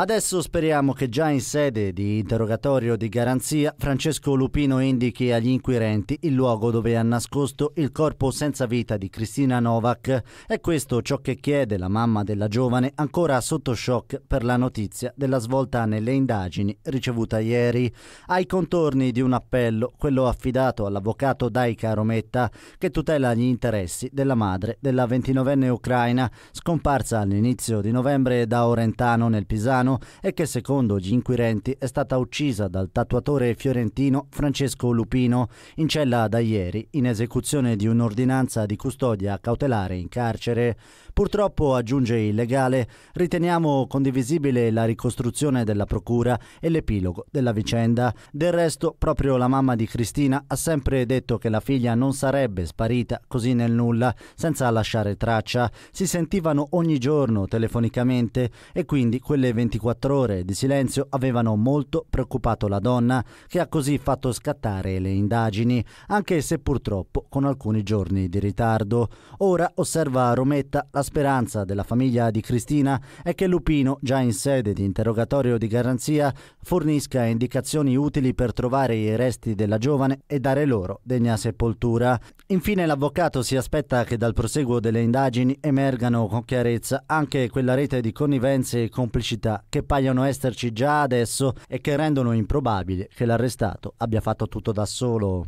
Adesso speriamo che già in sede di interrogatorio di garanzia Francesco Lupino indichi agli inquirenti il luogo dove ha nascosto il corpo senza vita di Cristina Novak. È questo ciò che chiede la mamma della giovane ancora sotto shock per la notizia della svolta nelle indagini ricevuta ieri. Ai contorni di un appello, quello affidato all'avvocato Daika Rometta, che tutela gli interessi della madre della 29enne ucraina, scomparsa all'inizio di novembre da Orentano nel Pisano Milano e che secondo gli inquirenti è stata uccisa dal tatuatore fiorentino Francesco Lupino in cella da ieri in esecuzione di un'ordinanza di custodia cautelare in carcere. Purtroppo, aggiunge il legale, riteniamo condivisibile la ricostruzione della procura e l'epilogo della vicenda. Del resto, proprio la mamma di Cristina ha sempre detto che la figlia non sarebbe sparita così nel nulla, senza lasciare traccia. Si sentivano ogni giorno telefonicamente e quindi quelle 20 24 ore di silenzio avevano molto preoccupato la donna, che ha così fatto scattare le indagini, anche se purtroppo con alcuni giorni di ritardo. Ora, osserva Rometta, la speranza della famiglia di Cristina è che Lupino, già in sede di interrogatorio di garanzia, fornisca indicazioni utili per trovare i resti della giovane e dare loro degna sepoltura. Infine l'avvocato si aspetta che dal proseguo delle indagini emergano con chiarezza anche quella rete di connivenze e complicità che paiono esserci già adesso e che rendono improbabile che l'arrestato abbia fatto tutto da solo.